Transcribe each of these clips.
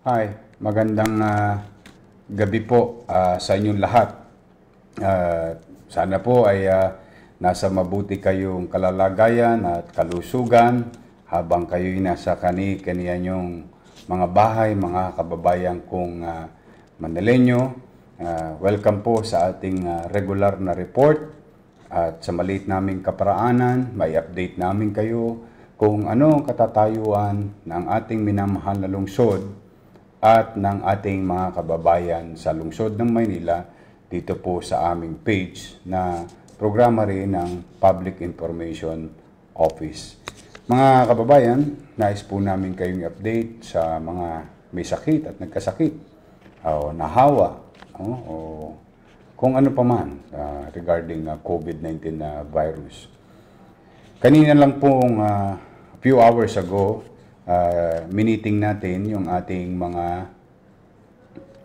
Hi, magandang uh, gabi po uh, sa inyong lahat. Uh, sana po ay uh, nasa mabuti kayong kalalagayan at kalusugan habang kayo'y nasa kani-kaniya yung mga bahay, mga kababayan kong uh, Manileño. Uh, welcome po sa ating uh, regular na report at sa maliit naming kaparaanan, may update namin kayo kung ano ang katatayuan ng ating minamahal na lungsod at ng ating mga kababayan sa lungsod ng Maynila dito po sa aming page na programa rin ng Public Information Office. Mga kababayan, nais po namin kayong update sa mga may sakit at nagkasakit o nahawa o, o kung ano pa man uh, regarding uh, ah, COVID-19 na uh, virus. Kanina lang pong uh, few hours ago, uh, miniting natin yung ating mga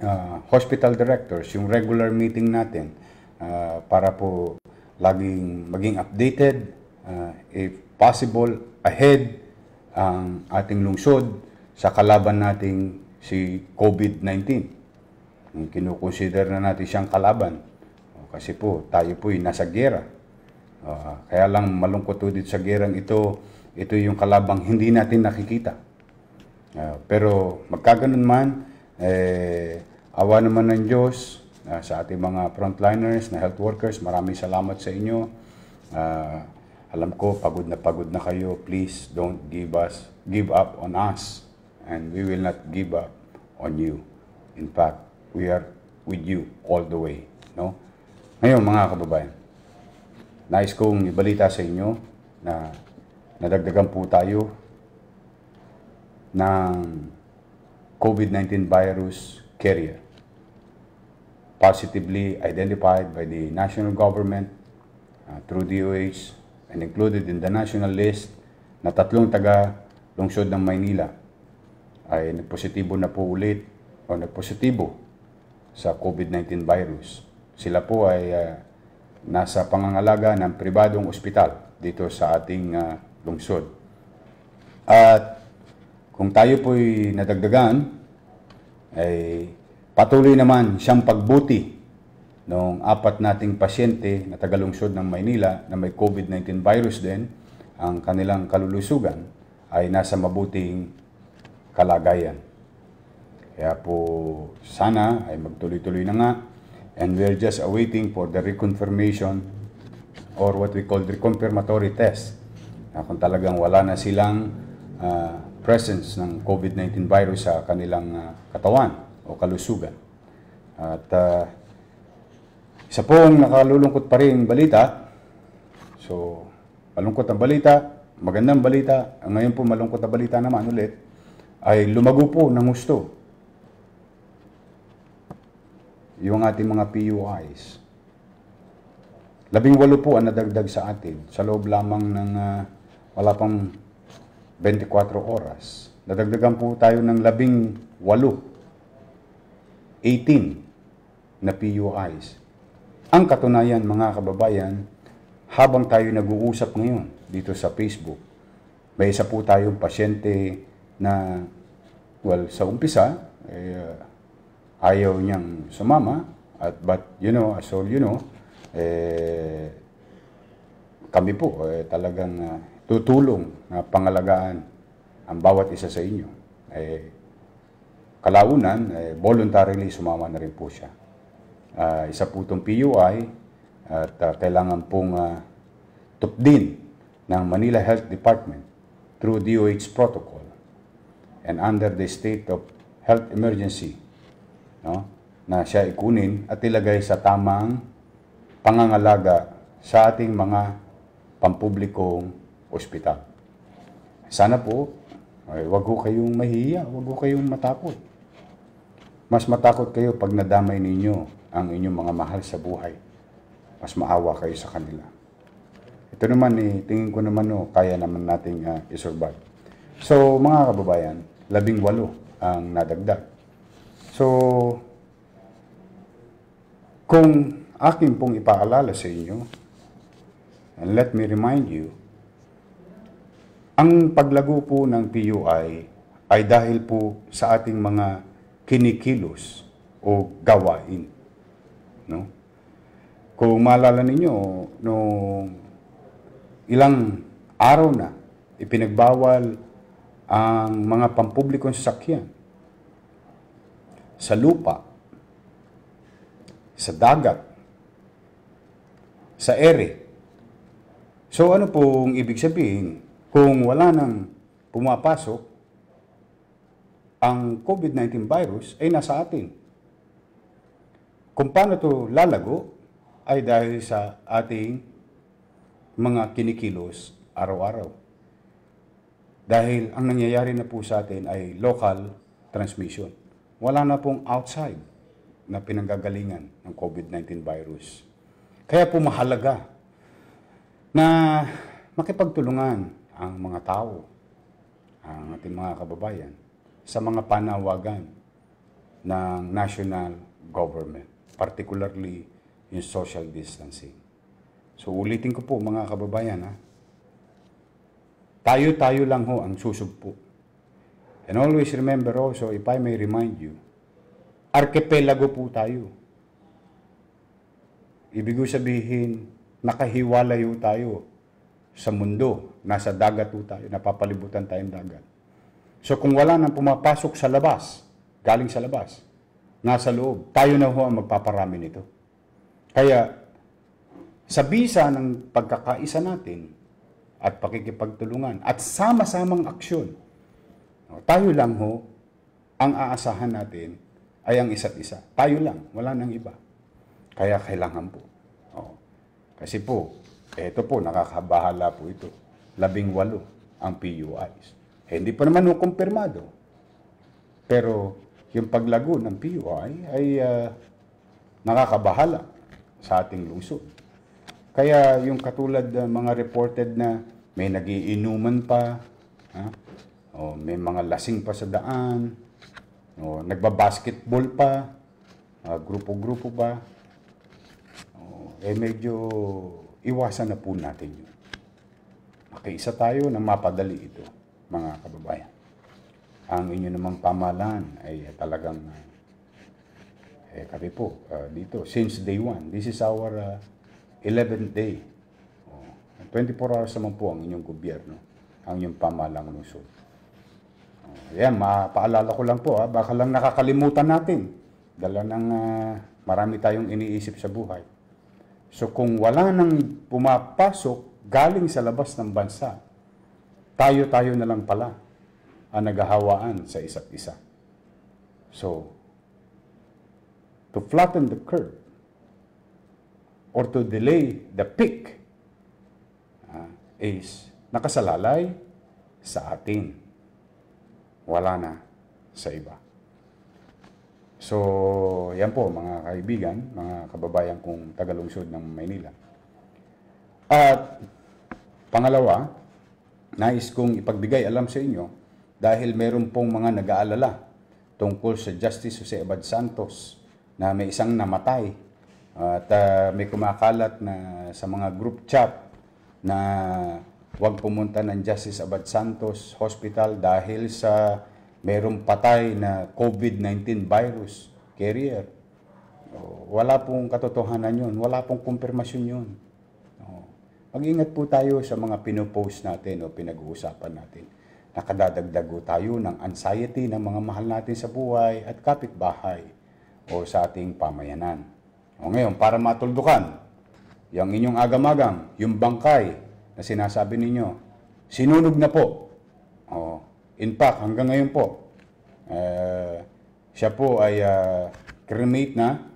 uh, hospital directors, yung regular meeting natin uh, para po laging maging updated, uh, if possible, ahead ang ating lungsod sa kalaban nating si COVID-19. Kinukonsider na natin siyang kalaban kasi po tayo po ay nasa gera. Uh, kaya lang malungkot po dito sa gerang ito ito yung kalabang hindi natin nakikita. Uh, pero magkaganon man, eh, awa naman ng Diyos uh, sa ating mga frontliners na health workers. Maraming salamat sa inyo. Uh, alam ko, pagod na pagod na kayo. Please don't give us give up on us and we will not give up on you. In fact, we are with you all the way. No? Ngayon, mga kababayan, nais kong ibalita sa inyo na nadagdagan po tayo ng COVID-19 virus carrier positively identified by the national government uh, through DOH and included in the national list na tatlong taga lungsod ng Maynila ay nagpositibo na po ulit o nagpositibo sa COVID-19 virus. Sila po ay uh, nasa pangangalaga ng pribadong ospital dito sa ating uh, lungsod. At kung tayo po'y nadagdagan, ay patuloy naman siyang pagbuti ng apat nating pasyente na tagalungsod ng Maynila na may COVID-19 virus din, ang kanilang kalulusugan ay nasa mabuting kalagayan. Kaya po sana ay magtuloy-tuloy na nga and we're just awaiting for the reconfirmation or what we call the confirmatory test na ah, kung talagang wala na silang uh, presence ng COVID-19 virus sa kanilang uh, katawan o kalusugan. At uh, isa pong nakalulungkot pa rin balita. So, malungkot ang balita, magandang balita. Ngayon po malungkot ang balita naman ulit ay lumago po ng gusto yung ating mga PUIs. Labing walo po ang nadagdag sa atin sa loob lamang ng uh, wala pang 24 oras. Nadagdagan po tayo ng labing 18 na PUIs. Ang katunayan mga kababayan, habang tayo nag-uusap ngayon dito sa Facebook, may isa po tayong pasyente na, well, sa umpisa, eh, uh, ayaw niyang sumama, at but, you know, as all you know, eh, kami po, eh, talagang uh, tutulong na pangalagaan ang bawat isa sa inyo, eh, kalaunan, eh, voluntarily sumama na rin po siya. Uh, isa po itong PUI at uh, kailangan pong uh, tupdin ng Manila Health Department through DOH protocol and under the state of health emergency no, na siya ikunin at ilagay sa tamang pangangalaga sa ating mga pampublikong ospital. Sana po, ay, wag ho kayong mahihiya, wag ho kayong matakot. Mas matakot kayo pag nadamay ninyo ang inyong mga mahal sa buhay. Mas maawa kayo sa kanila. Ito naman, eh, tingin ko naman, oh, kaya naman nating uh, isurvive. So, mga kababayan, labing walo ang nadagdag. So, kung akin pong ipaalala sa inyo, and let me remind you ang paglago po ng PUI ay dahil po sa ating mga kinikilos o gawain. No? Kung maalala ninyo, noong ilang araw na ipinagbawal ang mga pampublikong sasakyan sa lupa, sa dagat, sa ere. So ano pong ibig sabihin? Kung wala nang pumapasok, ang COVID-19 virus ay nasa atin. Kung paano ito lalago ay dahil sa ating mga kinikilos araw-araw. Dahil ang nangyayari na po sa atin ay local transmission. Wala na pong outside na pinanggagalingan ng COVID-19 virus. Kaya po mahalaga na makipagtulungan ang mga tao, ang ating mga kababayan, sa mga panawagan ng national government, particularly in social distancing. So ulitin ko po mga kababayan ha. Tayo-tayo lang ho ang susugpo. And always remember also, if I may remind you, archipelago po tayo. Ibig sabihin, nakahiwalay tayo sa mundo Nasa dagat po tayo, napapalibutan tayong dagat. So kung wala nang pumapasok sa labas, galing sa labas, nasa loob, tayo na ho ang magpaparami nito. Kaya sa bisa ng pagkakaisa natin at pakikipagtulungan at sama-samang aksyon, tayo lang ho ang aasahan natin ay ang isa't isa. Tayo lang, wala nang iba. Kaya kailangan po. Kasi po, eto po, nakakabahala po ito labing walo ang PUIs. Eh, hindi pa naman kumpirmado. Pero yung paglago ng PUI ay uh, nakakabahala sa ating lungsod. Kaya yung katulad ng uh, mga reported na may nagiinuman pa, ha? o may mga lasing pa sa daan, o nagbabasketball pa, uh, grupo-grupo pa, o, eh medyo iwasan na po natin yun. Makiisa tayo na mapadali ito, mga kababayan. Ang inyo namang pamalan ay talagang eh, kami po uh, dito since day one. This is our uh, ah, 11th day. Oh, 24 hours naman po ang inyong gobyerno, ang inyong pamalang lungsod. Oh, yan, mapaalala ko lang po, ha, ah, baka lang nakakalimutan natin. Dala ng uh, marami tayong iniisip sa buhay. So kung wala nang pumapasok galing sa labas ng bansa, tayo-tayo na lang pala ang naghahawaan sa isa't isa. So, to flatten the curve or to delay the peak uh, is nakasalalay sa atin. Wala na sa iba. So, yan po mga kaibigan, mga kababayan kong tagalungsod ng Maynila. At pangalawa, nais kong ipagbigay alam sa inyo dahil meron pong mga nag-aalala tungkol sa Justice Jose Abad Santos na may isang namatay at uh, may kumakalat na sa mga group chat na huwag pumunta ng Justice Abad Santos Hospital dahil sa merong patay na COVID-19 virus carrier. Wala pong katotohanan yun. Wala pong kumpirmasyon yun mag-ingat po tayo sa mga pinopost natin o pinag-uusapan natin. Nakadadagdag tayo ng anxiety ng mga mahal natin sa buhay at kapitbahay o sa ating pamayanan. O ngayon, para matuldukan, yung inyong agamagang, yung bangkay na sinasabi ninyo, sinunog na po. O, in fact, hanggang ngayon po, eh, siya po ay uh, cremate na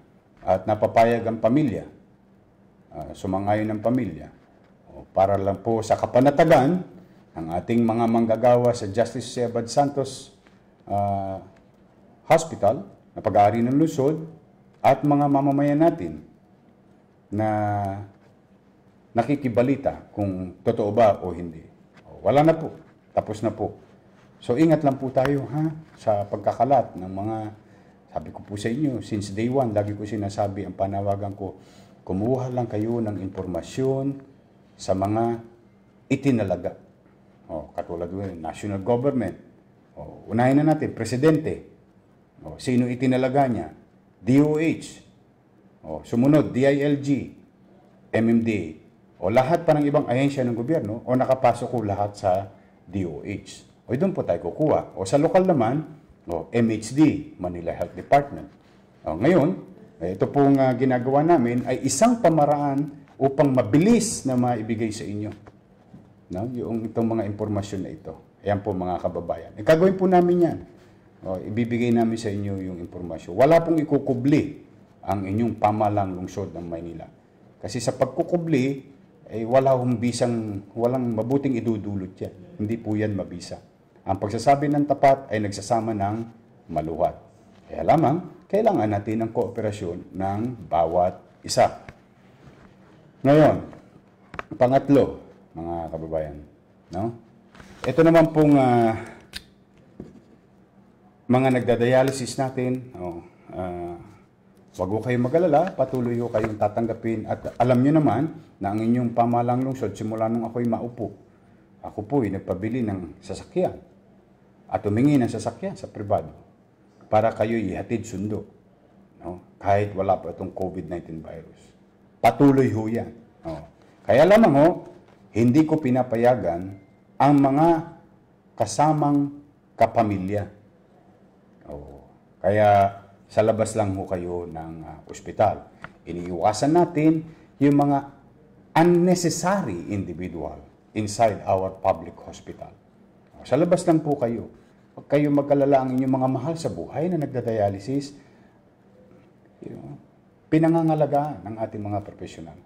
at napapayag ang pamilya. Uh, sumangayon ng pamilya para lang po sa kapanatagan ng ating mga manggagawa sa Justice Sebad Santos uh, Hospital na pag-aari ng Luzon at mga mamamayan natin na nakikibalita kung totoo ba o hindi. Wala na po. Tapos na po. So ingat lang po tayo ha sa pagkakalat ng mga sabi ko po sa inyo since day one lagi ko sinasabi ang panawagan ko kumuha lang kayo ng impormasyon sa mga itinalaga. O, oh, katulad ng national government. O, oh, unahin na natin, presidente. O, oh, sino itinalaga niya? DOH. O, sumunod, DILG, MMDA. O lahat pa ng ibang ahensya ng gobyerno o nakapasok ko lahat sa DOH. O doon po tayo kukuha. O sa lokal naman, o MHD, Manila Health Department. O, ngayon, eh, ito pong uh, ginagawa namin ay isang pamaraan upang mabilis na maibigay sa inyo no? yung itong mga impormasyon na ito. Ayan po mga kababayan. Ikagawin eh, po namin yan. O, ibibigay namin sa inyo yung impormasyon. Wala pong ikukubli ang inyong pamalang lungsod ng Maynila. Kasi sa pagkukubli, eh, wala bisang, walang mabuting idudulot yan. Hindi po yan mabisa. Ang pagsasabi ng tapat ay nagsasama ng maluhat. Kaya lamang, kailangan natin ang kooperasyon ng bawat isa. Ngayon, pangatlo, mga kababayan, no? Ito naman pong uh, mga nagdadialysis natin, oh, ah, uh, Huwag ko kayong magalala, patuloy ko kayong tatanggapin at alam niyo naman na ang inyong pamalang lungsod simula nung ako'y maupo. Ako po ay nagpabili ng sasakyan at humingi ng sasakyan sa pribado para kayo ihatid sundo. No? Kahit wala pa itong COVID-19 virus. Patuloy ho yan. Oh. Kaya lamang ho, hindi ko pinapayagan ang mga kasamang kapamilya. O. Oh. Kaya sa labas lang ho kayo ng uh, ospital. Iniiwasan natin yung mga unnecessary individual inside our public hospital. O, oh, sa labas lang po kayo. Huwag kayo magkalala ang inyong mga mahal sa buhay na nagdadialysis. You know, pinangangalagaan ng ating mga profesional.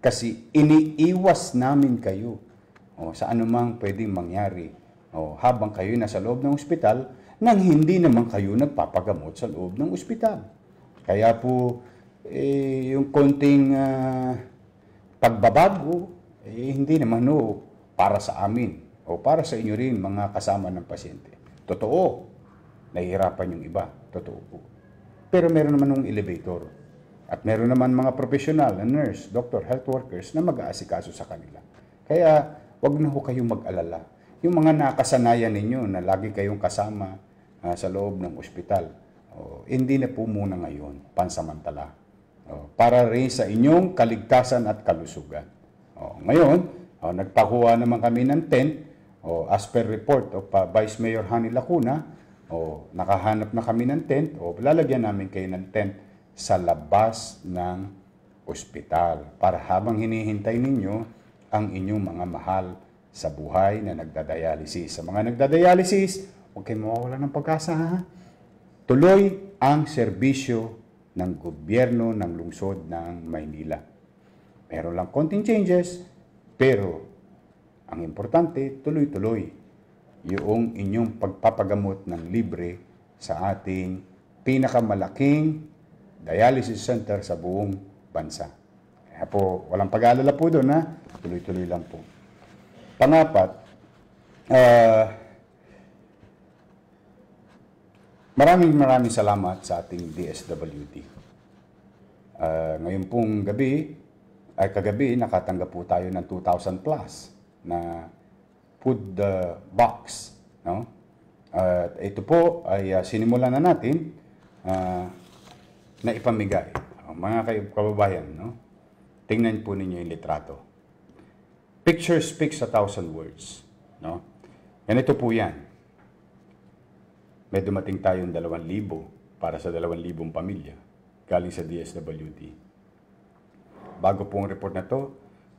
Kasi iniiwas namin kayo o, sa anumang pwedeng mangyari o, habang kayo nasa loob ng ospital nang hindi naman kayo nagpapagamot sa loob ng ospital. Kaya po, eh, yung konting uh, pagbabago, eh, hindi naman o, para sa amin o para sa inyo rin mga kasama ng pasyente. Totoo, nahihirapan yung iba. Totoo po. Pero meron naman ng elevator at meron naman mga profesional na nurse, doctor, health workers na mag-aasikaso sa kanila. Kaya wag na ho kayong mag-alala. Yung mga nakasanayan ninyo na lagi kayong kasama uh, sa loob ng ospital, oh, hindi na po muna ngayon, pansamantala. Oh, para rin sa inyong kaligtasan at kalusugan. Oh, ngayon, oh, nagpakuha naman kami ng tent oh, as per report of uh, Vice Mayor Honey Lacuna, oh, nakahanap na kami ng tent, oh, lalagyan namin kayo ng tent sa labas ng ospital para habang hinihintay ninyo ang inyong mga mahal sa buhay na nagdadialysis. Sa mga nagdadialysis, huwag kayong mawawala ng pag-asa ha. Tuloy ang serbisyo ng gobyerno ng lungsod ng Maynila. Meron lang konting changes, pero ang importante, tuloy-tuloy yung inyong pagpapagamot ng libre sa ating pinakamalaking dialysis center sa buong bansa. Kaya po, walang pag-aalala po doon ha. Tuloy-tuloy lang po. Pangapat, uh, maraming maraming salamat sa ating DSWD. Uh, ah, ngayon pong gabi, ay kagabi, nakatanggap po tayo ng 2,000 plus na food uh, box. No? Uh, ito po ay uh, sinimulan na natin. Uh, na ipamigay. Oh, mga mga kababayan, no? tingnan po ninyo yung litrato. Picture speaks a thousand words. No? Ganito po yan. May dumating tayong dalawang libo para sa dalawang libong pamilya galing sa DSWD. Bago po ang report na to,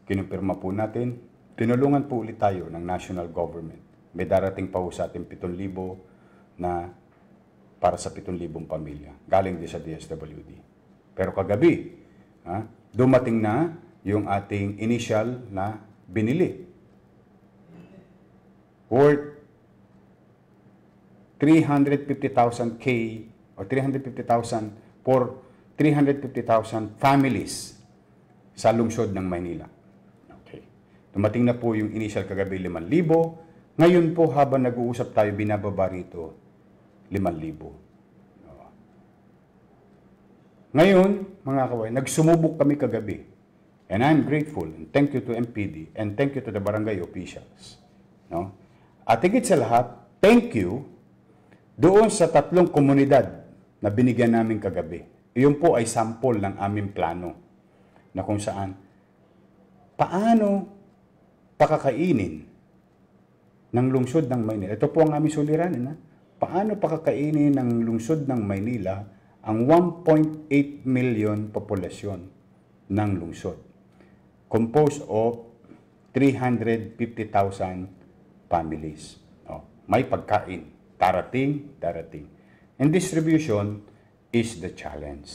kinumpirma po natin, tinulungan po ulit tayo ng national government. May darating pa po sa ating 7,000 na para sa 7,000 pamilya. Galing din sa DSWD. Pero kagabi, ha, dumating na yung ating initial na binili. Worth 350,000 K or 350,000 for 350,000 families sa lungsod ng Maynila. Okay. Dumating na po yung initial kagabi 5,000. Ngayon po habang nag-uusap tayo, binababa rito 5,000. Ngayon, mga kaway, nagsumubok kami kagabi. And I'm grateful and thank you to MPD and thank you to the barangay officials. No? At higit sa lahat, thank you doon sa tatlong komunidad na binigyan namin kagabi. Iyon po ay sample ng aming plano na kung saan paano pakakainin ng lungsod ng Maynila. Ito po ang aming suliranin. Ha? paano pakakainin ng lungsod ng Maynila ang 1.8 million populasyon ng lungsod composed of 350,000 families. Oh, may pagkain. Darating, darating. And distribution is the challenge.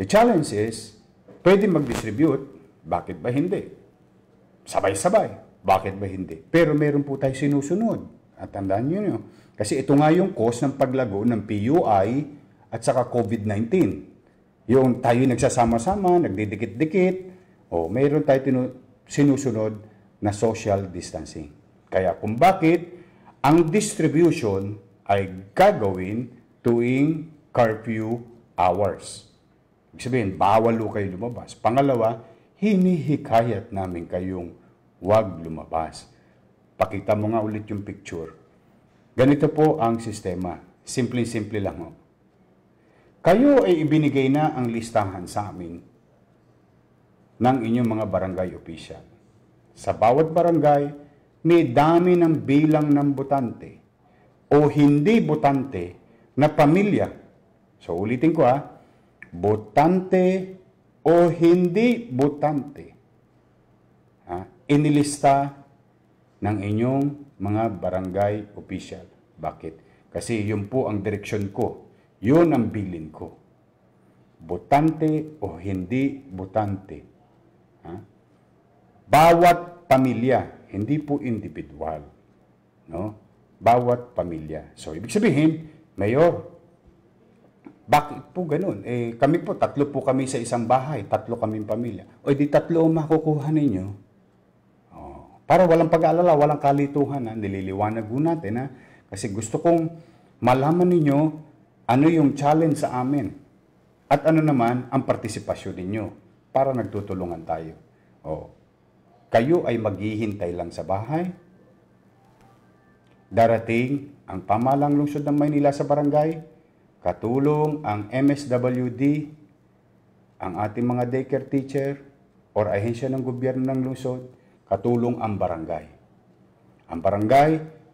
The challenge is, pwede mag-distribute. Bakit ba hindi? Sabay-sabay. Bakit ba hindi? Pero meron po tayo sinusunod. At tandaan nyo nyo kasi ito nga yung cause ng paglago ng PUI at saka COVID-19. Yung tayo nagsasama-sama, nagdidikit-dikit, o mayroon tayo tinu- sinusunod na social distancing. Kaya kung bakit ang distribution ay gagawin tuwing curfew hours. Ibig sabihin, bawal lo kayo lumabas. Pangalawa, hinihikayat namin kayong huwag lumabas. Pakita mo nga ulit yung picture. Ganito po ang sistema. Simple-simple lang ho. Oh. Kayo ay ibinigay na ang listahan sa amin ng inyong mga barangay official. Sa bawat barangay, may dami ng bilang ng botante o hindi botante na pamilya. So ulitin ko ha, ah. botante o hindi botante. Ha? Ah, inilista ng inyong mga barangay official. Bakit? Kasi yun po ang direksyon ko. Yun ang bilin ko. Botante o hindi botante. Ha? Bawat pamilya, hindi po individual. No? Bawat pamilya. So, ibig sabihin, Mayor, bakit po ganun? Eh, kami po, tatlo po kami sa isang bahay, tatlo kaming pamilya. O di tatlo ang makukuha ninyo. Para walang pag-aalala, walang kalituhan. Ha? Nililiwanag po natin. Ha? Kasi gusto kong malaman ninyo ano yung challenge sa amin. At ano naman ang partisipasyon ninyo para nagtutulungan tayo. O, Kayo ay maghihintay lang sa bahay. Darating ang pamalang lungsod ng Maynila sa barangay. Katulong ang MSWD, ang ating mga daycare teacher, or ahensya ng gobyerno ng lungsod, katulong ang barangay. Ang barangay,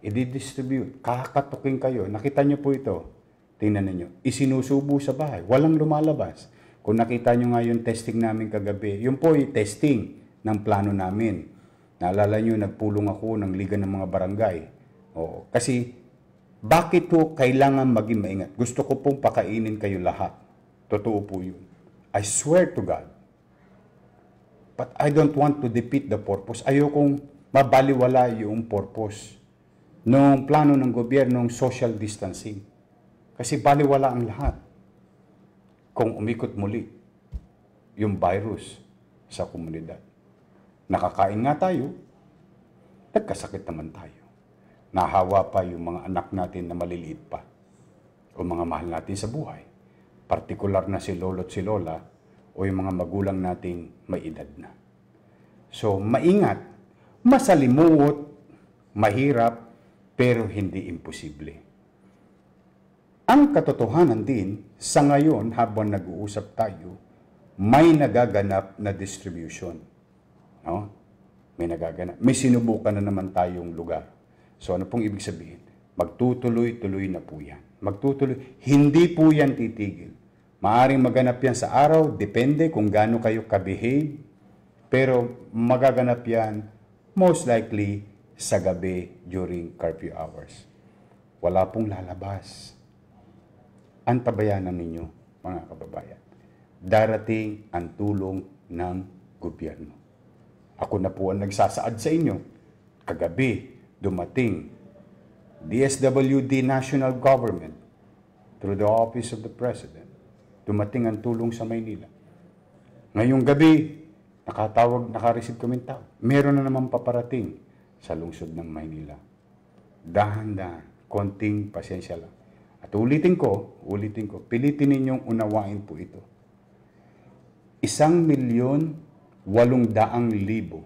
i-distribute. Kakatuking kayo. Nakita nyo po ito. Tingnan ninyo. Isinusubo sa bahay. Walang lumalabas. Kung nakita nyo nga yung testing namin kagabi, yun po yung testing ng plano namin. Naalala nyo, nagpulong ako ng Liga ng mga Barangay. Oo. Kasi, bakit po kailangan maging maingat? Gusto ko pong pakainin kayo lahat. Totoo po yun. I swear to God, But I don't want to defeat the purpose. Ayokong mabaliwala yung purpose ng plano ng gobyerno ng social distancing. Kasi baliwala ang lahat kung umikot muli yung virus sa komunidad. Nakakain nga tayo, nagkasakit naman tayo. Nahawa pa yung mga anak natin na maliliit pa o mga mahal natin sa buhay. Partikular na si lolo at si lola o yung mga magulang nating may edad na. So, maingat, masalimuot, mahirap, pero hindi imposible. Ang katotohanan din, sa ngayon habang nag-uusap tayo, may nagaganap na distribution. No? May nagaganap. May sinubukan na naman tayong lugar. So ano pong ibig sabihin? Magtutuloy-tuloy na po yan. Magtutuloy. Hindi po yan titigil Maaring maganap yan sa araw, depende kung gaano kayo kabehave. Pero magaganap yan most likely sa gabi during curfew hours. Wala pong lalabas. Antabayanan ninyo, mga kababayan. Darating ang tulong ng gobyerno. Ako na po ang nagsasaad sa inyo. Kagabi, dumating DSWD National Government through the Office of the President dumating ang tulong sa Maynila. Ngayong gabi, nakatawag, nakareceive kami tao. Meron na naman paparating sa lungsod ng Maynila. Dahan-dahan, konting pasensya lang. At ulitin ko, ulitin ko, pilitin ninyong unawain po ito. Isang milyon walong daang libo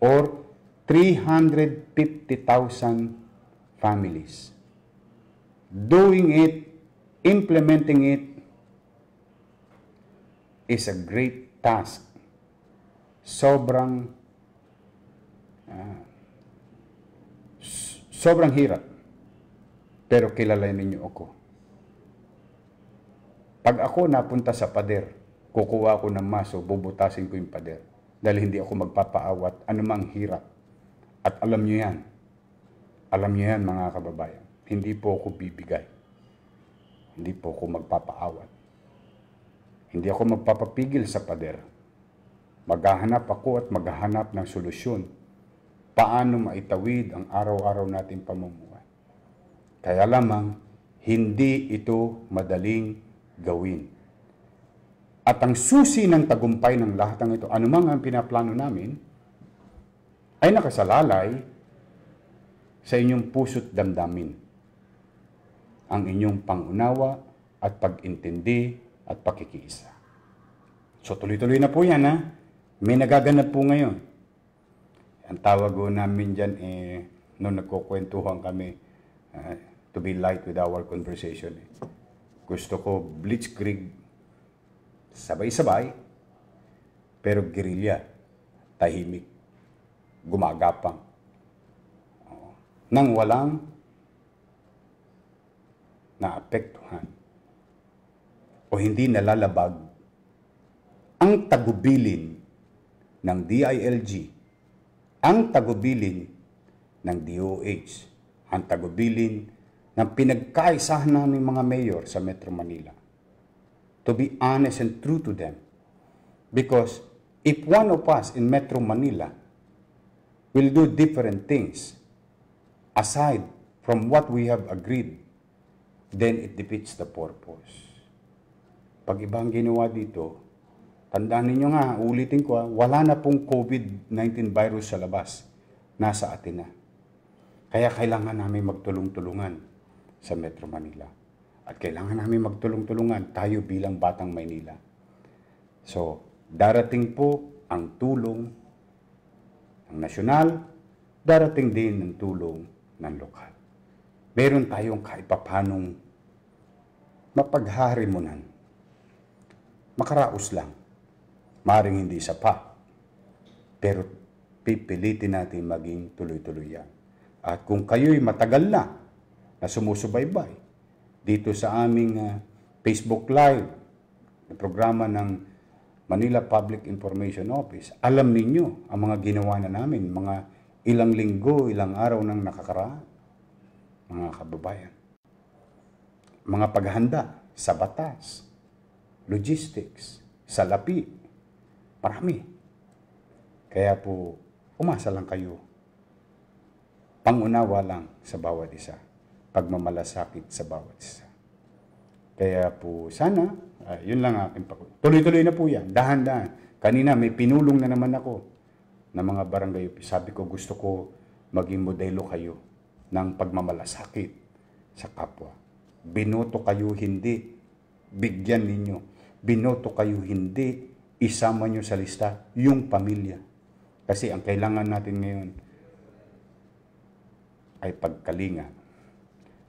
or 350,000 families. Doing it, implementing it, is a great task. Sobrang uh, sobrang hirap. Pero kilalanin niyo ako. Pag ako napunta sa pader, kukuha ako ng maso, bubutasin ko yung pader. Dahil hindi ako magpapaawat, anumang hirap. At alam niyo yan. Alam niyo yan mga kababayan. Hindi po ako bibigay. Hindi po ako magpapaawat. Hindi ako magpapapigil sa pader. Maghahanap ako at maghahanap ng solusyon. Paano maitawid ang araw-araw nating pamumuhay? Kaya lamang, hindi ito madaling gawin. At ang susi ng tagumpay ng lahat ng ito, anumang ang pinaplano namin, ay nakasalalay sa inyong puso't damdamin. Ang inyong pangunawa at pag-intindi at pakikiisa. So tuloy-tuloy na po yan ha. May nagaganap po ngayon. Ang tawag namin dyan eh, noon nagkukwentuhan kami, uh, to be light with our conversation. Eh, gusto ko blitzkrieg, sabay-sabay, pero guerrilla, tahimik, gumagapang. Nang walang naapektuhan o hindi nalalabag ang tagubilin ng DILG, ang tagubilin ng DOH, ang tagubilin ng pinagkaisahan namin mga mayor sa Metro Manila. To be honest and true to them. Because if one of us in Metro Manila will do different things aside from what we have agreed, then it defeats the purpose pag ibang ginawa dito, tandaan ninyo nga, ulitin ko, wala na pong COVID-19 virus sa labas. Nasa atin na. Kaya kailangan namin magtulong-tulungan sa Metro Manila. At kailangan namin magtulong-tulungan tayo bilang Batang Maynila. So, darating po ang tulong ng nasyonal, darating din ang tulong ng lokal. Meron tayong kahit papanong mapagharimunan makaraos lang. Maring hindi sa pa. Pero pipilitin natin maging tuloy-tuloy yan. At kung kayo'y matagal na na sumusubaybay dito sa aming uh, Facebook Live, na programa ng Manila Public Information Office, alam ninyo ang mga ginawa na namin, mga ilang linggo, ilang araw nang nakakaraan, mga kababayan. Mga paghanda sa batas, logistics, salapi, parami. Kaya po, umasa lang kayo. Pangunawa lang sa bawat isa. Pagmamalasakit sa bawat isa. Kaya po, sana, uh, yun lang aking pag- Tuloy-tuloy na po yan, dahan-dahan. Kanina, may pinulong na naman ako ng mga barangay. Sabi ko, gusto ko maging modelo kayo ng pagmamalasakit sa kapwa. Binoto kayo, hindi. Bigyan ninyo binoto kayo hindi, isama nyo sa lista yung pamilya. Kasi ang kailangan natin ngayon ay pagkalinga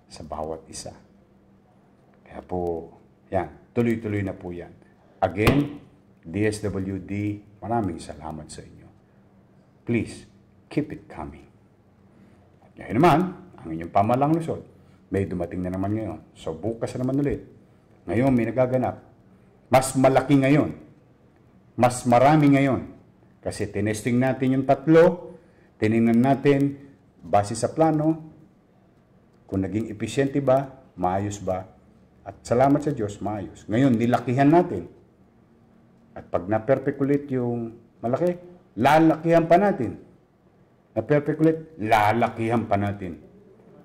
sa bawat isa. Kaya po, yan, tuloy-tuloy na po yan. Again, DSWD, maraming salamat sa inyo. Please, keep it coming. At ngayon naman, ang inyong pamalang lusod, may dumating na naman ngayon. So bukas na naman ulit. Ngayon may nagaganap mas malaki ngayon. Mas marami ngayon. Kasi tinesting natin yung tatlo, tinignan natin base sa plano, kung naging epesyente ba, maayos ba, at salamat sa Diyos, maayos. Ngayon, nilakihan natin. At pag na-perpeculate yung malaki, lalakihan pa natin. Na-perpeculate, lalakihan pa natin.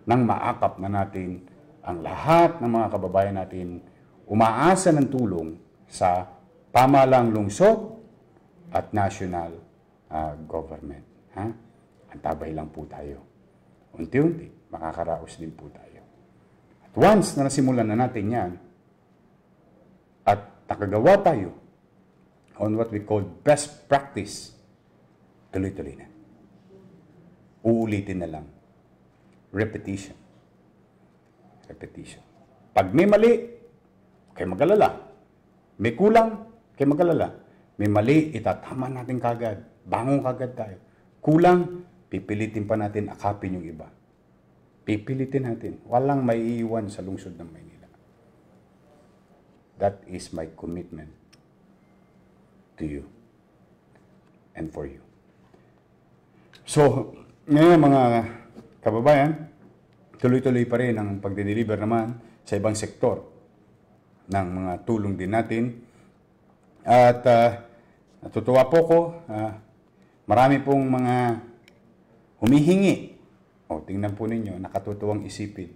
Nang maakap na natin ang lahat ng mga kababayan natin umaasa ng tulong sa pamalang lungsod at national uh, government. Ha? Antabay lang po tayo. Unti-unti, makakaraos din po tayo. At once na nasimulan na natin yan, at nakagawa tayo on what we call best practice, tuloy-tuloy na. Uulitin na lang. Repetition. Repetition. Pag may mali, okay magalala may kulang, kay magalala. May mali, itatama natin kagad. Bangon kagad tayo. Kulang, pipilitin pa natin akapin yung iba. Pipilitin natin. Walang maiiwan sa lungsod ng Maynila. That is my commitment to you and for you. So, ngayon mga kababayan, tuloy-tuloy pa rin ang pagdideliver naman sa ibang sektor ng mga tulong din natin. At uh, natutuwa po ko, uh, marami pong mga humihingi. O, tingnan po ninyo, nakatutuwang isipin.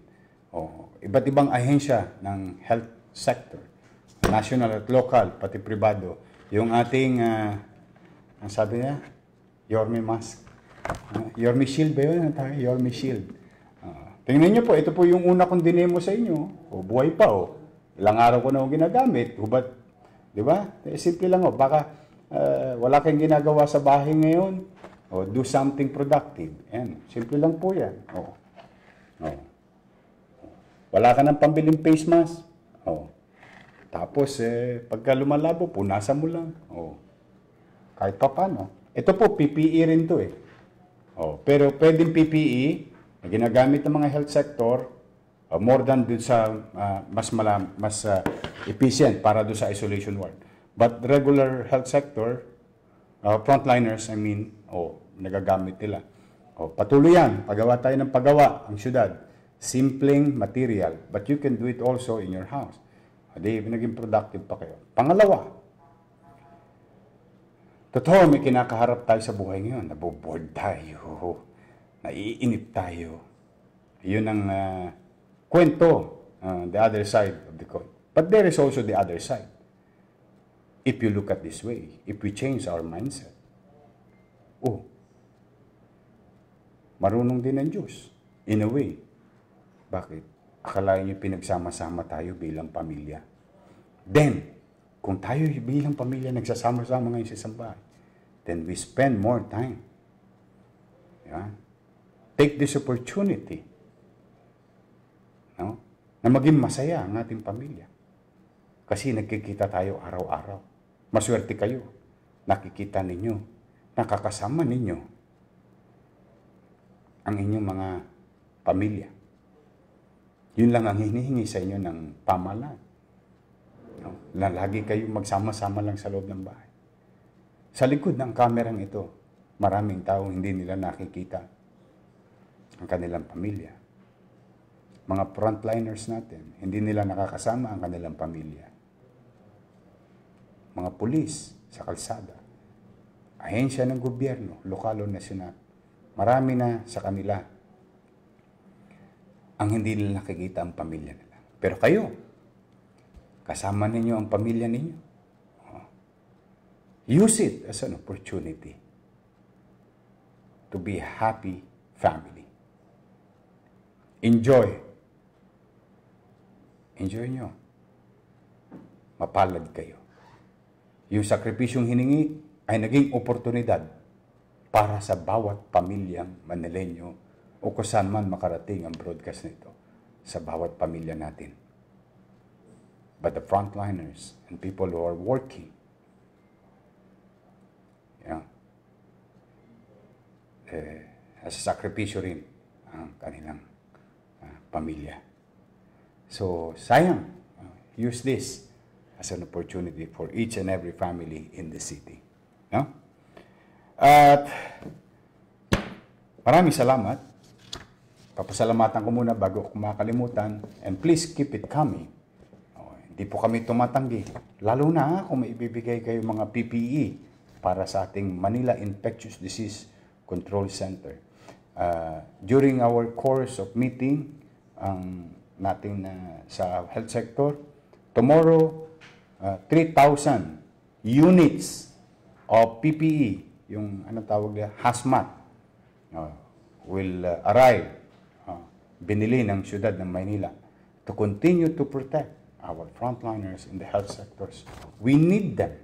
O, iba't ibang ahensya ng health sector, national at local, pati pribado. Yung ating, uh, ang sabi niya, Yorme Mask. Uh, Yorme Shield ba yun? Yorme Shield. Uh, tingnan niyo po, ito po yung una kong dinemo sa inyo. O, buhay pa, o. Ilang araw ko na ako ginagamit. Hubat, di ba? Eh, simple lang o. Oh, baka uh, wala kang ginagawa sa bahay ngayon. O, oh, do something productive. Yan. Simple lang po yan. O. Oh. o. Wala ka ng pambiling face mask. O. Tapos, eh, pagka lumalabo, punasan mo lang. O. Kahit pa paano. Ito po, PPE rin to eh. O. Pero pwedeng PPE, ginagamit ng mga health sector, uh, more than dun sa uh, mas malam, mas uh, efficient para do sa isolation ward. But regular health sector, uh, frontliners, I mean, oh, nagagamit nila. Oh, patuloy yan, pagawa tayo ng pagawa ang syudad. Simpleng material, but you can do it also in your house. Hindi, ah, naging productive pa kayo. Pangalawa, totoo may kinakaharap tayo sa buhay ngayon. Naboboard tayo, naiinip tayo. Yun ang uh, kwento, uh, the other side of the coin. But there is also the other side. If you look at this way, if we change our mindset, oh, marunong din ang Diyos, in a way. Bakit? Akala niyo pinagsama-sama tayo bilang pamilya. Then, kung tayo bilang pamilya nagsasama-sama ngayon sa isang bahay, then we spend more time. Yeah? Take this opportunity no? na maging masaya ang ating pamilya. Kasi nagkikita tayo araw-araw. Maswerte kayo. Nakikita ninyo, nakakasama ninyo ang inyong mga pamilya. Yun lang ang hinihingi sa inyo ng pamalan. No? Na lagi kayong magsama-sama lang sa loob ng bahay. Sa likod ng kamerang ito, maraming tao hindi nila nakikita ang kanilang pamilya mga frontliners natin, hindi nila nakakasama ang kanilang pamilya. Mga pulis sa kalsada, ahensya ng gobyerno, lokal o nasyonal, marami na sa kanila ang hindi nila nakikita ang pamilya nila. Pero kayo, kasama ninyo ang pamilya ninyo. Oh. Use it as an opportunity to be a happy family. Enjoy enjoy nyo. Mapalad kayo. Yung sakripisyong hiningi ay naging oportunidad para sa bawat pamilyang Manilenyo o kusan man makarating ang broadcast nito sa bawat pamilya natin. But the frontliners and people who are working, yeah, eh, as sacrifice rin ang kanilang uh, pamilya. So, sayang. Use this as an opportunity for each and every family in the city. No? At maraming salamat. Papasalamatan ko muna bago ko makalimutan. And please keep it coming. O, hindi po kami tumatanggi. Lalo na kung may ibibigay kayo mga PPE para sa ating Manila Infectious Disease Control Center. Uh, during our course of meeting, ang um, natin na sa health sector. Tomorrow, uh, ah, 3,000 units of PPE, yung ano tawag niya, hazmat, uh, will uh, arrive. Uh, binili ng siyudad ng Maynila to continue to protect our frontliners in the health sectors. We need them.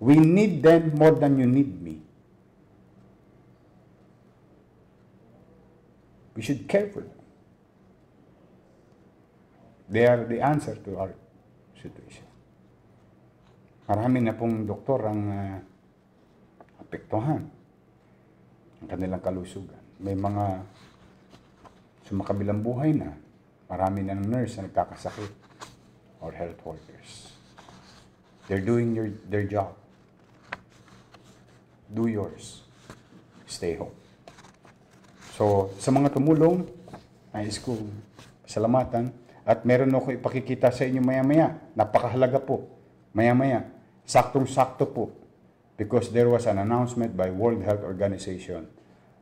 We need them more than you need me. We should care for them. They are the answer to our situation. Marami na pong doktor ang uh, apektuhan ang kanilang kalusugan. May mga sumakabilang buhay na. Marami na ng nurse na nagkakasakit or health workers. They're doing your, their job. Do yours. Stay home. So, sa mga tumulong, nais ko salamatan. At meron ako ipakikita sa inyo maya-maya. Napakahalaga po. Maya-maya. Saktong-sakto po. Because there was an announcement by World Health Organization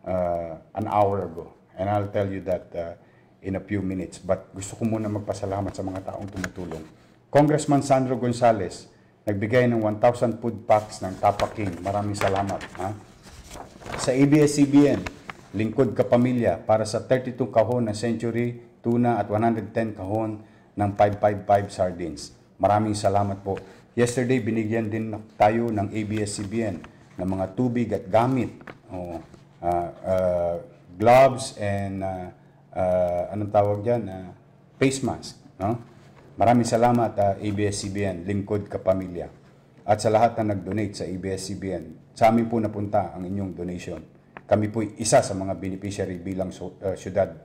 uh, an hour ago. And I'll tell you that uh, in a few minutes. But gusto ko muna magpasalamat sa mga taong tumutulong. Congressman Sandro Gonzales, nagbigay ng 1,000 food packs ng Tapa Maraming salamat. Ha? Sa ABS-CBN, lingkod kapamilya para sa 32 kahon na century tuna at 110 kahon ng 555 sardines. Maraming salamat po. Yesterday, binigyan din tayo ng ABS-CBN ng mga tubig at gamit, oh, uh, uh, gloves and uh, uh, anong tawag dyan, uh, face mask. No? Maraming salamat uh, ABS-CBN, Lingkod Kapamilya. At sa lahat na nag-donate sa ABS-CBN, sa amin po napunta ang inyong donation. Kami po isa sa mga beneficiary bilang siyudad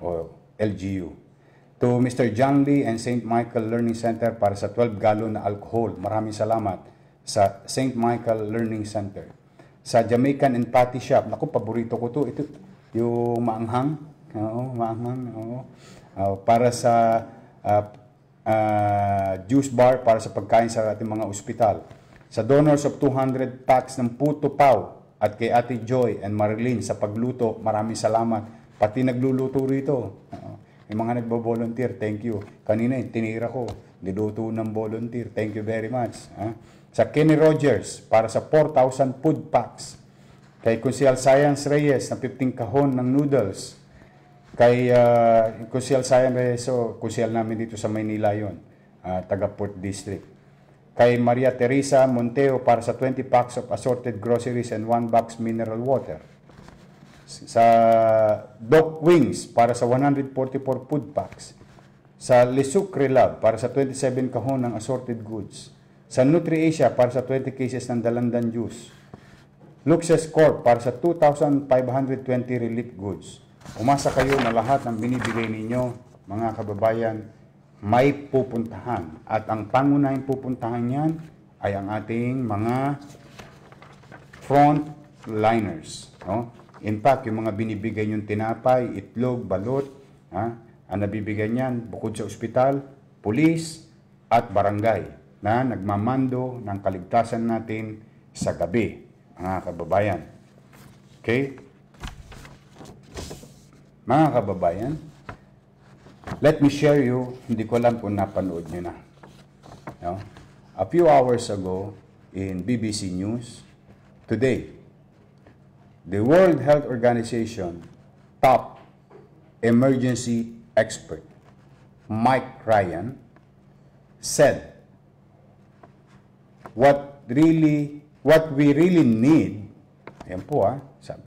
uh, o LGU. To Mr. John Lee and St. Michael Learning Center para sa 12-galon na alcohol, maraming salamat sa St. Michael Learning Center. Sa Jamaican and Patty Shop, naku, paborito ko to. Ito, yung maanghang. Oo, maanghang. Oo. Uh, para sa uh, uh, juice bar para sa pagkain sa ating mga ospital. Sa donors of 200 packs ng puto pao at kay Ate Joy and Marilyn sa pagluto. Maraming salamat. Pati nagluluto rito. Uh, yung mga nagbo-volunteer, thank you. Kanina eh, tinira ko, niluto ng volunteer. Thank you very much. sa Kenny Rogers, para sa 4,000 food packs. Kay Consial Science Reyes, na 15 kahon ng noodles. Kay uh, ah, Consial Science Reyes, so, oh, Consial namin dito sa Maynila yon uh, ah, taga Port District kay Maria Teresa Monteo para sa 20 packs of assorted groceries and 1 box mineral water. Sa Doc Wings para sa 144 food packs. Sa Lisucre Lab para sa 27 kahon ng assorted goods. Sa NutriAsia para sa 20 cases ng dalandan juice. Luxes Corp para sa 2,520 relief goods. Umasa kayo na lahat ng binibigay ninyo, mga kababayan, may pupuntahan. At ang pangunahing pupuntahan niyan ay ang ating mga front liners. No? In fact, yung mga binibigay yung tinapay, itlog, balot, ha? ang nabibigyan niyan bukod sa ospital, pulis, at barangay na nagmamando ng kaligtasan natin sa gabi, mga kababayan. Okay? Mga kababayan, Let me share you, hindi ko alam kung napanood nyo na. No? A few hours ago, in BBC News, today, the World Health Organization top emergency expert, Mike Ryan, said, what really, what we really need, ayan po ah, sabi,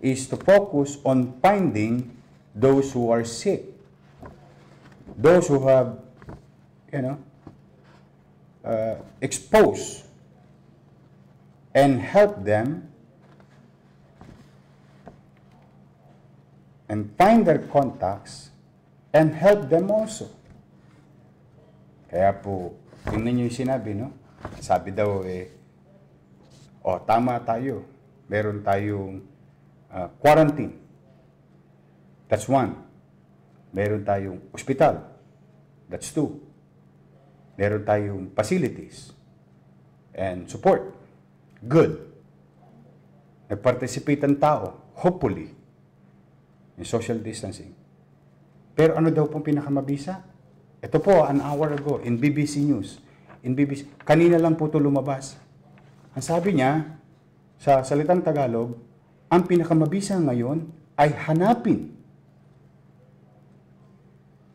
is to focus on finding those who are sick those who have, you know, uh, exposed and helped them and find their contacts and help them also. Kaya po, tingnan niyo yung sinabi, no? Sabi daw, eh, oh, tama tayo. Meron tayong uh, quarantine. That's one. Meron tayong ospital. That's two. Meron tayong facilities and support. Good. Nag-participate ang tao, hopefully, in social distancing. Pero ano daw pong pinakamabisa? Ito po, an hour ago, in BBC News. In BBC, kanina lang po ito lumabas. Ang sabi niya, sa salitang Tagalog, ang pinakamabisa ngayon ay hanapin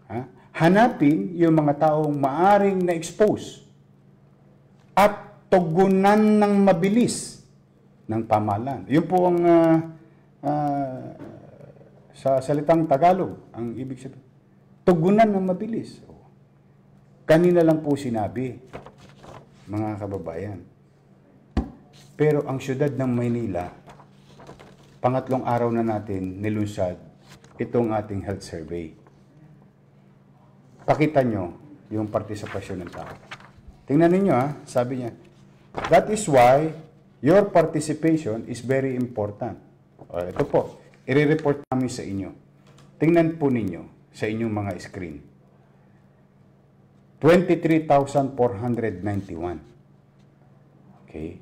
Ha? Hanapin yung mga taong maaring na-expose at tugunan ng mabilis ng pamalan. Yun po ang uh, uh, sa salitang Tagalog, ang ibig sabihin. Tugunan ng mabilis. O, kanina lang po sinabi, mga kababayan. Pero ang syudad ng Maynila, pangatlong araw na natin nilunsad itong ating health survey pakita nyo yung participation ng tao. Tingnan ninyo ha, sabi niya, that is why your participation is very important. O, ito po, i-report namin sa inyo. Tingnan po ninyo sa inyong mga screen. 23,491. Okay?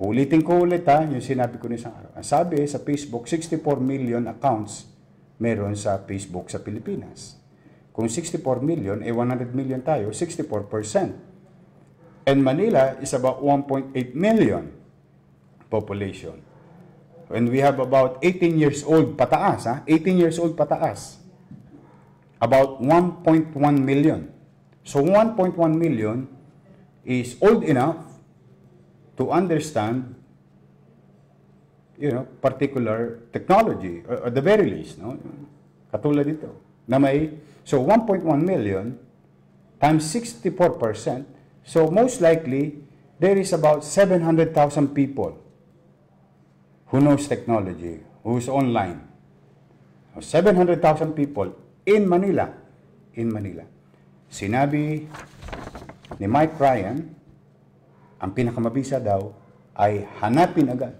Ulitin ko ulit ha, yung sinabi ko nisang araw. Ang sabi sa Facebook, 64 million accounts meron sa Facebook sa Pilipinas. Kung 64 million, eh 100 million tayo, 64%. And Manila is about 1.8 million population. And we have about 18 years old pataas, ha? 18 years old pataas. About 1.1 million. So 1.1 million is old enough to understand you know, particular technology, at the very least, no? Katulad dito, na may So 1.1 million times 64%, so most likely there is about 700,000 people who knows technology, who's online. 700,000 people in Manila. In Manila. Sinabi ni Mike Ryan, ang pinakamabisa daw ay hanapin agad.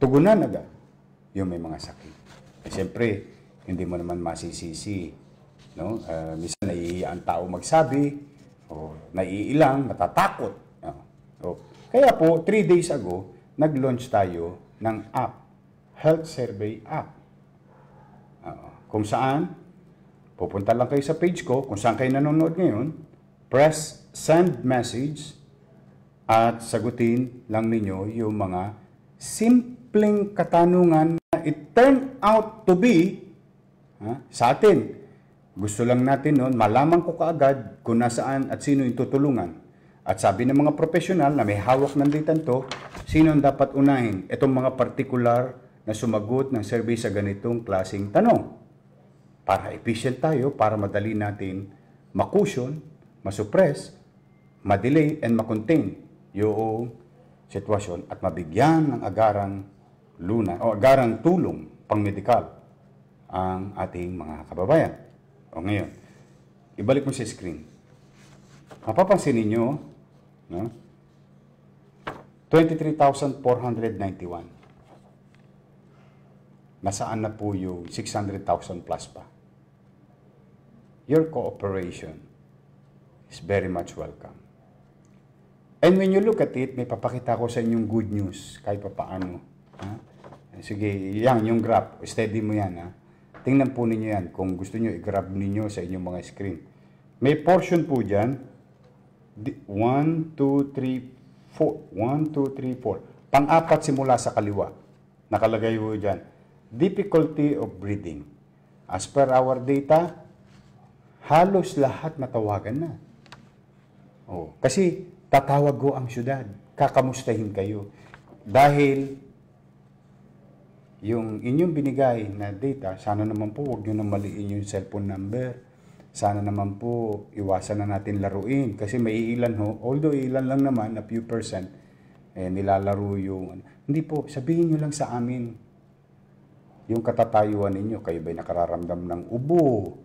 Tugunan agad yung may mga sakit. Eh, siyempre, hindi mo naman masisisi. No? Uh, minsan naiiya ang tao magsabi, o naiilang, natatakot. No? O, kaya po, three days ago, nag-launch tayo ng app, Health Survey App. Uh, kung saan, pupunta lang kayo sa page ko, kung saan kayo nanonood ngayon, press send message at sagutin lang ninyo yung mga simpleng katanungan na it turned out to be Ha? Sa atin. Gusto lang natin noon, malaman ko kaagad kung nasaan at sino yung tutulungan. At sabi ng mga profesional na may hawak ng ditanto, sino ang dapat unahin? Itong mga particular na sumagot ng survey sa ganitong klasing tanong. Para efficient tayo, para madali natin makusyon, masuppress, madelay, and makontain yung sitwasyon at mabigyan ng agarang luna o agarang tulong pang medikal ang ating mga kababayan. O ngayon, ibalik mo sa screen. Mapapansin ninyo, no? 23,491. Nasaan na po yung 600,000 plus pa? Your cooperation is very much welcome. And when you look at it, may papakita ko sa inyong good news kahit pa paano. Ha? Sige, yan, yung graph. Steady mo yan. Ha? Tingnan po ninyo yan kung gusto nyo i-grab ninyo sa inyong mga screen. May portion po dyan. 1, 2, 3, 4. 1, 2, 3, 4. Pang-apat simula sa kaliwa. Nakalagay po dyan. Difficulty of breathing. As per our data, halos lahat natawagan na. Oh, kasi tatawag ko ang syudad. Kakamustahin kayo. Dahil yung inyong binigay na data, sana naman po huwag nyo na maliin yung cellphone number. Sana naman po iwasan na natin laruin. Kasi may ilan ho, although ilan lang naman, a few percent, eh, nilalaro yung... Ano. Hindi po, sabihin nyo lang sa amin yung katatayuan ninyo. Kayo ba'y nakararamdam ng ubo,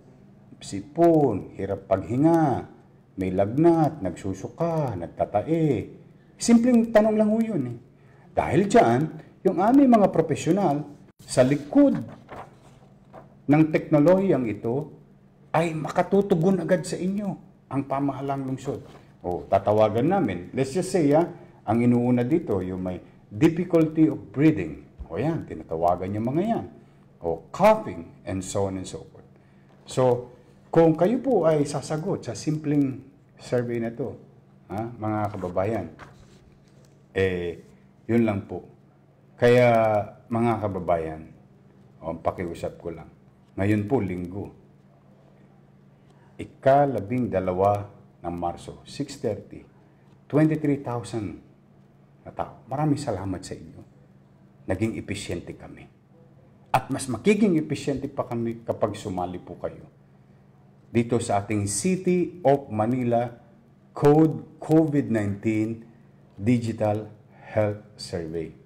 sipon, hirap paghinga, may lagnat, nagsusuka, nagtatae. Simpleng tanong lang ho yun eh. Dahil dyan, yung aming mga profesional sa likod ng teknolohiyang ito ay makatutugon agad sa inyo ang pamahalang lungsod. O tatawagan namin. Let's just say, ah, ang inuuna dito, yung may difficulty of breathing. O yan, tinatawagan yung mga yan. O coughing, and so on and so forth. So, kung kayo po ay sasagot sa simpleng survey na to, ha, ah, mga kababayan, eh, yun lang po kaya mga kababayan, o, pakiusap ko lang, ngayon po linggo, ikalabing dalawa ng Marso, 6.30, 23,000 na tao. Maraming salamat sa inyo. Naging epesyente kami. At mas magiging epesyente pa kami kapag sumali po kayo. Dito sa ating City of Manila Code COVID-19 Digital Health Survey.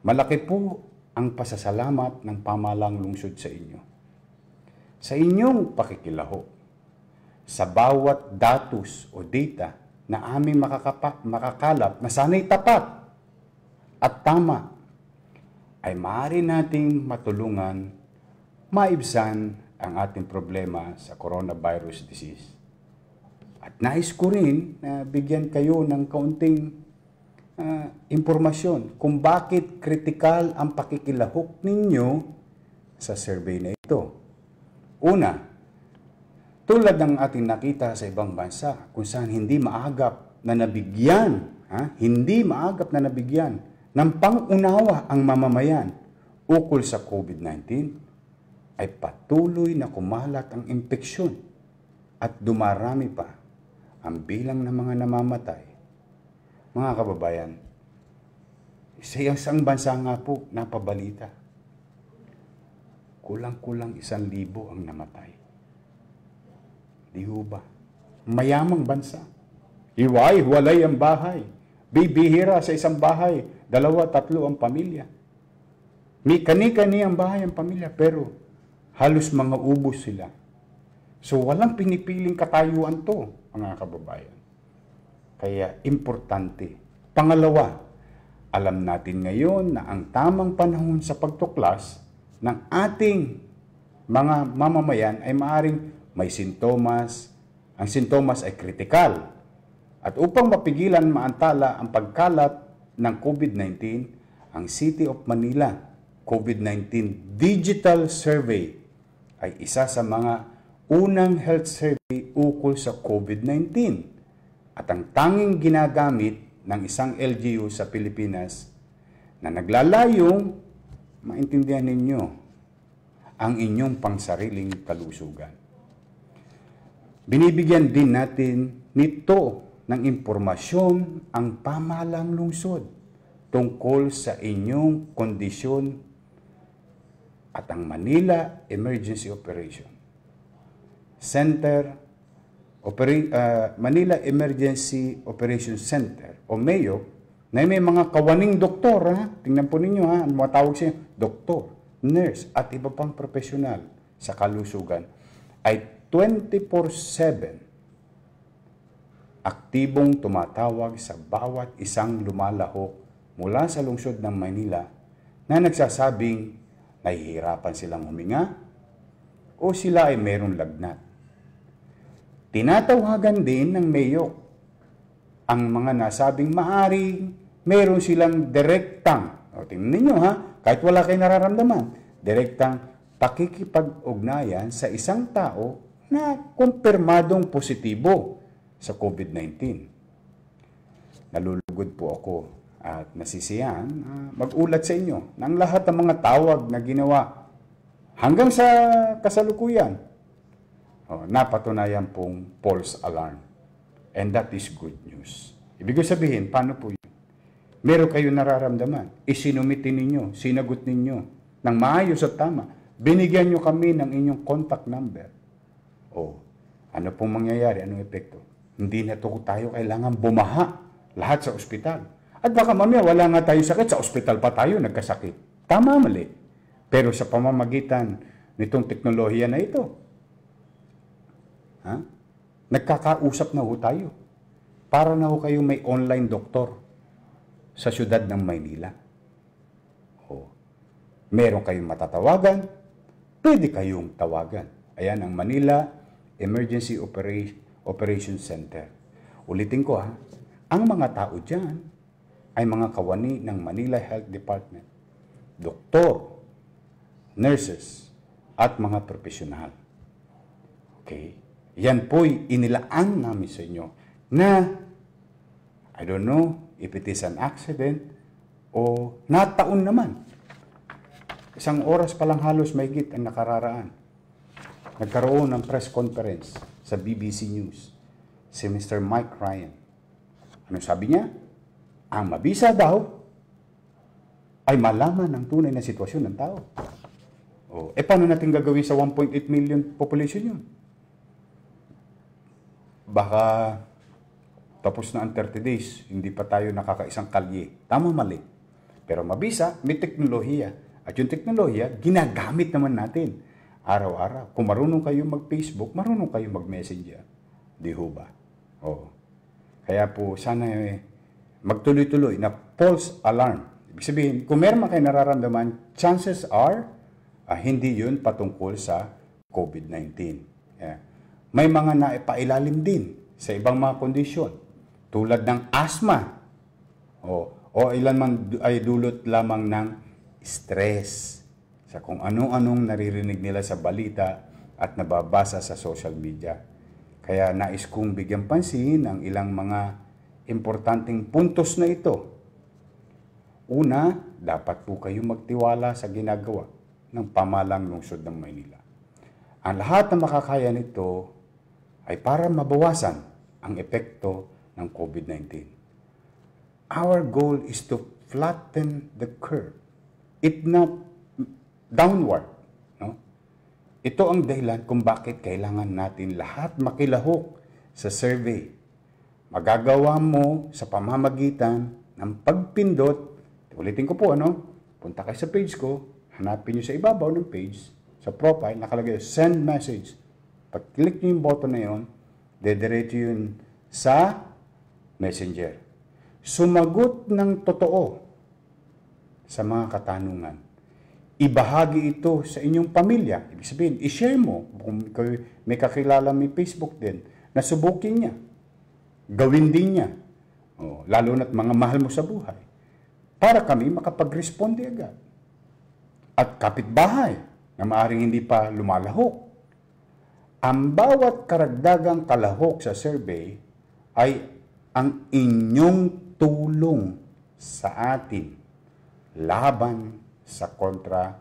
Malaki po ang pasasalamat ng pamalang lungsod sa inyo. Sa inyong pakikilaho, sa bawat datos o data na aming makakapa, makakalap na sana'y tapat at tama, ay maaari nating matulungan maibsan ang ating problema sa coronavirus disease. At nais ko rin na bigyan kayo ng kaunting uh, impormasyon kung bakit kritikal ang pakikilahok ninyo sa survey na ito. Una, tulad ng ating nakita sa ibang bansa kung saan hindi maagap na nabigyan, ha? hindi maagap na nabigyan ng pangunawa ang mamamayan ukol sa COVID-19 ay patuloy na kumalat ang impeksyon at dumarami pa ang bilang ng mga namamatay mga kababayan, sa isang bansa nga po, napabalita. Kulang-kulang isang libo ang namatay. Di ho ba? Mayamang bansa. Iway, walay ang bahay. Bibihira sa isang bahay. Dalawa, tatlo ang pamilya. May kani-kani ang bahay ang pamilya, pero halos mga ubos sila. So walang pinipiling katayuan to, mga kababayan. Kaya importante. Pangalawa, alam natin ngayon na ang tamang panahon sa pagtuklas ng ating mga mamamayan ay maaring may sintomas. Ang sintomas ay kritikal. At upang mapigilan maantala ang pagkalat ng COVID-19, ang City of Manila COVID-19 Digital Survey ay isa sa mga unang health survey ukol sa COVID-19 at ang tanging ginagamit ng isang LGU sa Pilipinas na naglalayong maintindihan ninyo ang inyong pangsariling kalusugan. Binibigyan din natin nito ng impormasyon ang pamalang lungsod tungkol sa inyong kondisyon at ang Manila Emergency Operation Center Opera- uh, Manila Emergency Operations Center o Mayo na may mga kawaning doktor, ha? tingnan po ninyo ha, ang mga tawag sa doktor, nurse, at iba pang profesional sa kalusugan ay 24-7 aktibong tumatawag sa bawat isang lumalahok mula sa lungsod ng Manila na nagsasabing nahihirapan silang huminga o sila ay mayroong lagnat Tinatawagan din ng mayok ang mga nasabing maari, meron silang direktang, o tingnan nyo ha, kahit wala kayo nararamdaman, direktang pakikipag-ugnayan sa isang tao na kumpirmadong positibo sa COVID-19. Nalulugod po ako at nasisiyahan uh, mag-ulat sa inyo ng lahat ng mga tawag na ginawa hanggang sa kasalukuyan Oh, napatunayan pong false alarm. And that is good news. Ibig sabihin, paano po yun? Meron kayo nararamdaman. Isinumitin ninyo, sinagot ninyo ng maayos at tama. Binigyan nyo kami ng inyong contact number. O, oh, ano pong mangyayari? Anong epekto? Hindi na to tayo kailangan bumaha lahat sa ospital. At baka mamaya wala nga tayo sakit, sa ospital pa tayo nagkasakit. Tama, mali. Pero sa pamamagitan nitong teknolohiya na ito, Ha? Nagkakausap na ho tayo. Para na ho kayo may online doktor sa siyudad ng Maynila. Ho. Meron kayong matatawagan, pwede kayong tawagan. Ayan ang Manila Emergency Operation, Operation Center. Ulitin ko ha, ang mga tao dyan ay mga kawani ng Manila Health Department, doktor, nurses, at mga profesional. Okay? Yan po'y inilaan namin sa inyo na, I don't know if it is an accident o nataon naman. Isang oras pa lang halos may git ang nakararaan. Nagkaroon ng press conference sa BBC News si Mr. Mike Ryan. Ano sabi niya? Ang mabisa daw ay malaman ang tunay na sitwasyon ng tao. O, oh, e paano natin gagawin sa 1.8 million population yun? baka tapos na ang 30 days, hindi pa tayo nakakaisang kalye. Tama mali. Pero mabisa, may teknolohiya. At yung teknolohiya, ginagamit naman natin. Araw-araw. Kung marunong kayo mag-Facebook, marunong kayo mag-messenger. Di ho ba? Oo. Kaya po, sana eh, magtuloy-tuloy na false alarm. Ibig sabihin, kung meron kayo nararamdaman, chances are, ah, hindi yun patungkol sa COVID-19. Yeah may mga naipailalim din sa ibang mga kondisyon tulad ng asthma o, o ilan man ay dulot lamang ng stress sa kung anong-anong naririnig nila sa balita at nababasa sa social media. Kaya nais kong bigyan pansin ang ilang mga importanteng puntos na ito. Una, dapat po kayong magtiwala sa ginagawa ng pamalang lungsod ng Maynila. Ang lahat na makakaya nito ay para mabawasan ang epekto ng COVID-19. Our goal is to flatten the curve. It not downward. No? Ito ang dahilan kung bakit kailangan natin lahat makilahok sa survey. Magagawa mo sa pamamagitan ng pagpindot. Ulitin ko po, ano? Punta kayo sa page ko, hanapin nyo sa ibabaw ng page, sa profile, nakalagay, send message. Pag-click nyo yung button na yun, dediretso yun sa messenger. Sumagot ng totoo sa mga katanungan. Ibahagi ito sa inyong pamilya. Ibig sabihin, ishare mo. Kung may kakilala may Facebook din, nasubukin niya. Gawin din niya. O, lalo na't mga mahal mo sa buhay. Para kami makapag-responde agad. At kapitbahay na maaring hindi pa lumalahok ang bawat karagdagang kalahok sa survey ay ang inyong tulong sa atin laban sa kontra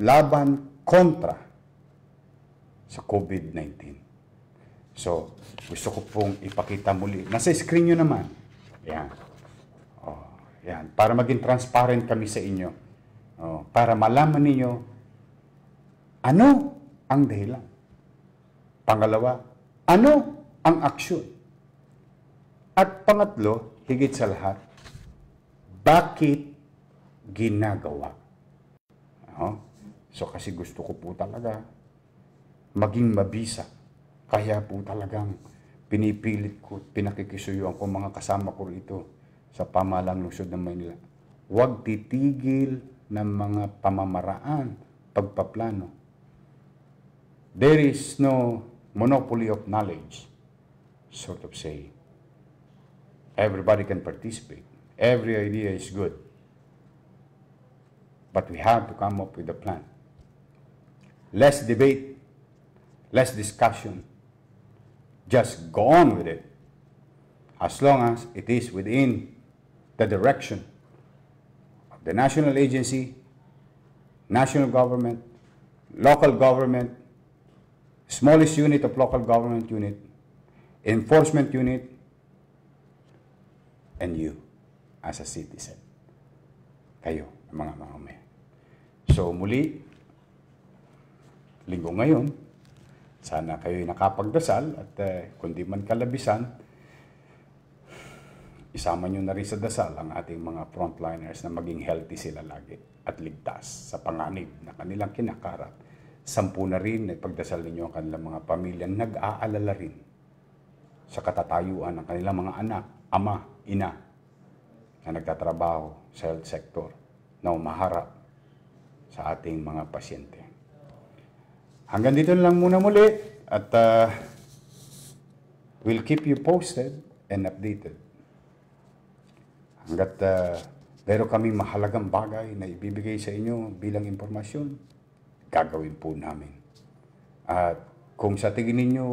laban kontra sa COVID-19. So, gusto ko pong ipakita muli. Nasa screen nyo naman. Yan. Oh, yan. Para maging transparent kami sa inyo. Oh, para malaman niyo ano ang dahilan? Pangalawa, ano ang aksyon? At pangatlo, higit sa lahat, bakit ginagawa? No? So kasi gusto ko po talaga maging mabisa. Kaya po talagang pinipilit ko, pinakikisuyuan ko mga kasama ko rito sa pamalang lungsod ng Manila. Huwag titigil ng mga pamamaraan, pagpaplano there is no monopoly of knowledge, sort of saying. Everybody can participate. Every idea is good. But we have to come up with a plan. Less debate, less discussion. Just go on with it as long as it is within the direction of the national agency, national government, local government, smallest unit of local government unit, enforcement unit, and you as a citizen. Kayo, mga mga umayan. So muli, linggo ngayon, sana kayo nakapagdasal at uh, eh, kundi man kalabisan, isama nyo na rin sa dasal ang ating mga frontliners na maging healthy sila lagi at ligtas sa panganib na kanilang kinakarap sampu na rin, nagpagdasal ninyo ang kanilang mga pamilya, nag-aalala rin sa katatayuan ng kanilang mga anak, ama, ina, na nagtatrabaho sa health sector na umaharap sa ating mga pasyente. Hanggang dito lang muna muli at uh, we'll keep you posted and updated. Hanggat uh, ah, mayroon kami mahalagang bagay na ibibigay sa inyo bilang impormasyon, gagawin po namin. At kung sa tingin ninyo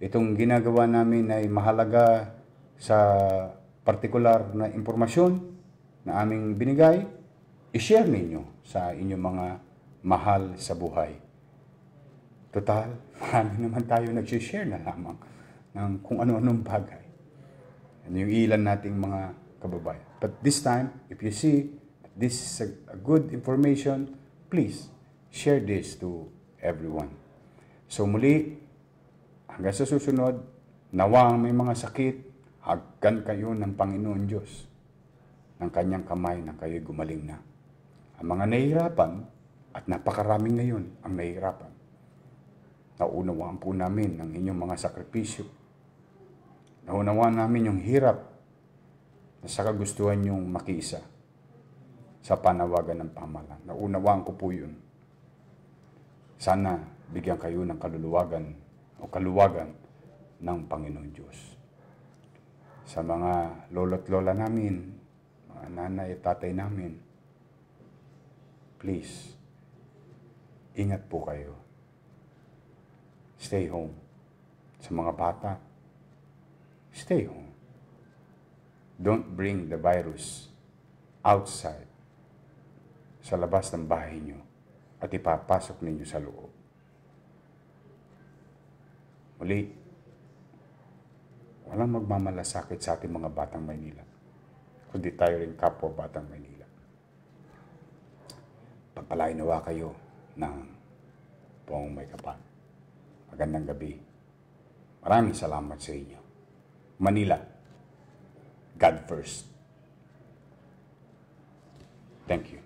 itong ginagawa namin ay mahalaga sa partikular na impormasyon na aming binigay, i-share ninyo sa inyong mga mahal sa buhay. Total, marami naman tayo nag-share na lamang ng kung ano-anong bagay. Ano yung ilan nating mga kababayan. But this time, if you see this is a good information, please share this to everyone. So muli, hanggang sa susunod, nawa may mga sakit, hagkan kayo ng Panginoon Diyos ng kanyang kamay na kayo'y gumaling na. Ang mga nahihirapan, at napakaraming ngayon ang nahihirapan, naunawaan po namin ang inyong mga sakripisyo. Naunawaan namin yung hirap na sa kagustuhan niyong makiisa sa panawagan ng pamalan. Naunawaan ko po yun. Sana bigyan kayo ng kaluluwagan o kaluwagan ng Panginoon Diyos. Sa mga lolo't lola namin, mga nanay at tatay namin, please, ingat po kayo. Stay home. Sa mga bata, stay home. Don't bring the virus outside sa labas ng bahay niyo at ipapasok ninyo sa loob. Muli, walang magmamalasakit sa ating mga batang Maynila, kundi tayo rin kapwa batang Maynila. Pagpalainawa kayo ng Pong May Kapal. Magandang gabi. Maraming salamat sa inyo. Manila, God first. Thank you.